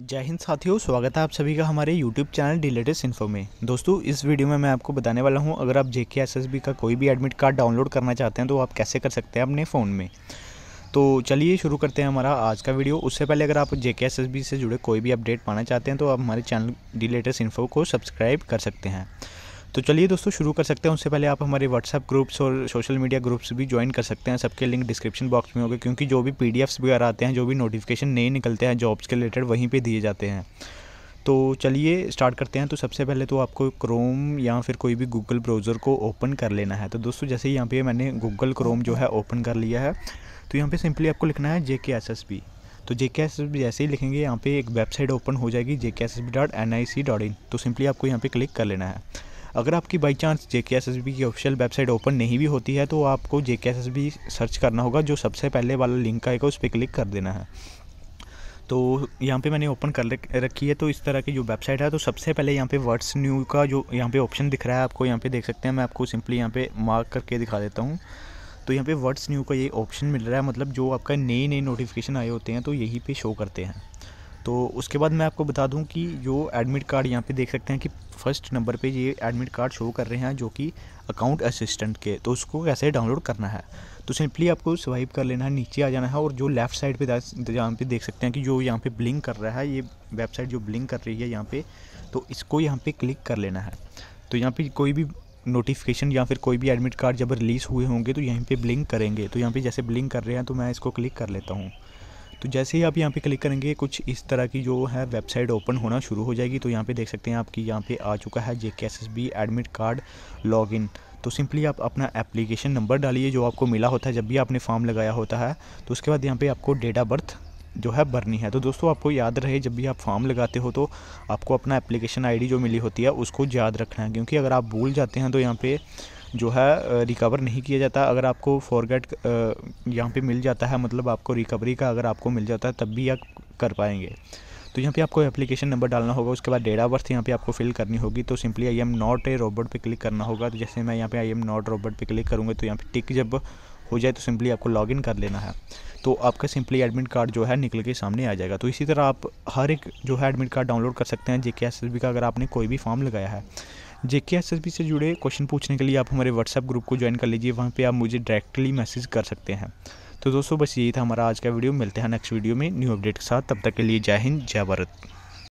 जय हिंद साथियों स्वागत है आप सभी का हमारे YouTube channel the latest info में दोस्तों इस वीडियो में मैं आपको बताने वाला हूं अगर आप एस बी का कोई भी एडमिट कार्ड डाउनलोड करना चाहते हैं तो आप कैसे कर सकते हैं अपने फ़ोन में तो चलिए शुरू करते हैं हमारा आज का वीडियो उससे पहले अगर आप जे के से जुड़े कोई भी अपडेट पाना चाहते हैं तो आप हमारे चैनल डी लेटेस्ट इन्फो को सब्सक्राइब कर सकते हैं तो चलिए दोस्तों शुरू कर सकते हैं उससे पहले आप हमारे व्हाट्सएप ग्रुप्स और सोशल मीडिया ग्रुप्स भी ज्वाइन कर सकते हैं सबके लिंक डिस्क्रिप्शन बॉक्स में होंगे क्योंकि जो भी पी वगैरह आते हैं जो भी नोटिफिकेशन नए निकलते हैं जॉब्स के रिलेटेड वहीं पर दिए जाते हैं तो चलिए स्टार्ट करते हैं तो सबसे पहले तो आपको क्रोम या फिर कोई भी गूगल ब्राउज़र को ओपन कर लेना है तो दोस्तों जैसे यहाँ पे मैंने गूगल क्रोम जो है ओपन कर लिया है तो यहाँ पे सिंपली आपको लिखना है जे एस एस तो जे के एस एस जैसे ही लिखेंगे यहाँ पे एक वेबसाइट ओपन हो जाएगी J K S S B dot N I C dot in तो सिंपली आपको यहाँ पे क्लिक कर लेना है अगर आपकी by chance J K S S B की ऑफिशियल वेबसाइट ओपन नहीं भी होती है तो आपको जे K S S B search करना होगा जो सबसे पहले वाला लिंक आएगा उस पर क्लिक कर देना है तो यहाँ पे मैंने ओपन कर रखी है तो इस तरह की जो वेबसाइट है तो सबसे पहले यहाँ पे वर्ड्स न्यू का जो यहाँ पे ऑप्शन दिख रहा है आपको यहाँ पे देख सकते हैं मैं आपको सिंपली यहाँ पे मार्क करके दिखा देता हूँ तो यहाँ पे वर्ड्स न्यू का ये ऑप्शन मिल रहा है मतलब जो आपका नए नए नोटिफिकेशन आए होते हैं तो यहीं पर शो करते हैं तो उसके बाद मैं आपको बता दूं कि जो एडमिट कार्ड यहाँ पे देख सकते हैं कि फर्स्ट नंबर पे ये एडमिट कार्ड शो कर रहे हैं जो कि अकाउंट असिस्टेंट के तो उसको कैसे डाउनलोड करना है तो सिंपली आपको स्वाइप कर लेना है नीचे आ जाना है और जो लेफ़्ट साइड पे यहाँ पे देख सकते हैं कि जो यहाँ पे ब्लिंक कर रहा है ये वेबसाइट जो ब्लिंक कर रही है यहाँ पर तो इसको यहाँ पर क्लिक कर लेना है तो यहाँ पर कोई भी नोटिफिकेशन या फिर कोई भी एडमिट कार्ड जब रिलीज़ हुए होंगे तो यहीं पे ब्लिंक करेंगे तो यहाँ पे जैसे ब्लिंक कर रहे हैं तो मैं इसको क्लिक कर लेता हूँ तो जैसे ही आप यहाँ पे क्लिक करेंगे कुछ इस तरह की जो है वेबसाइट ओपन होना शुरू हो जाएगी तो यहाँ पे देख सकते हैं आपकी यहाँ पे आ चुका है जे एडमिट कार्ड लॉगिन तो सिंपली आप अपना एप्लीकेशन नंबर डालिए जो आपको मिला होता है जब भी आपने फॉर्म लगाया होता है तो उसके बाद यहाँ पर आपको डेट ऑफ बर्थ जो है भरनी है तो दोस्तों आपको याद रहे जब भी आप फॉर्म लगाते हो तो आपको अपना एप्लीकेशन आईडी जो मिली होती है उसको याद रखना है क्योंकि अगर आप भूल जाते हैं तो यहाँ पे जो है रिकवर नहीं किया जाता अगर आपको फॉरगेट यहाँ पे मिल जाता है मतलब आपको रिकवरी का अगर आपको मिल जाता है तब भी आप कर पाएंगे तो यहाँ पे आपको एप्लीकेशन नंबर डालना होगा उसके बाद डेट ऑफ बर्थ यहाँ पे आपको फिल करनी होगी तो simply I am not a robot पे क्लिक करना होगा तो जैसे मैं यहाँ पे आई एम नॉट रोबोट पे क्लिक करूँगा तो यहाँ पे टिक जब हो जाए तो सिंपली आपको लॉगिन कर लेना है तो आपका सिंपली एडमिट कार्ड जो है निकल के सामने आ जाएगा तो इसी तरह आप हर एक जो है एडमिट कार्ड डाउनलोड कर सकते हैं जे बी का अगर आपने कोई भी फॉर्म लगाया है जे के एस एस बी से जुड़े क्वेश्चन पूछने के लिए आप हमारे व्हाट्सएप ग्रुप को ज्वाइन कर लीजिए वहाँ पे आप मुझे डायरेक्टली मैसेज कर सकते हैं तो दोस्तों बस यही था हमारा आज का वीडियो मिलते हैं नेक्स्ट वीडियो में न्यू अपडेट के साथ तब तक के लिए जय हिंद जय भारत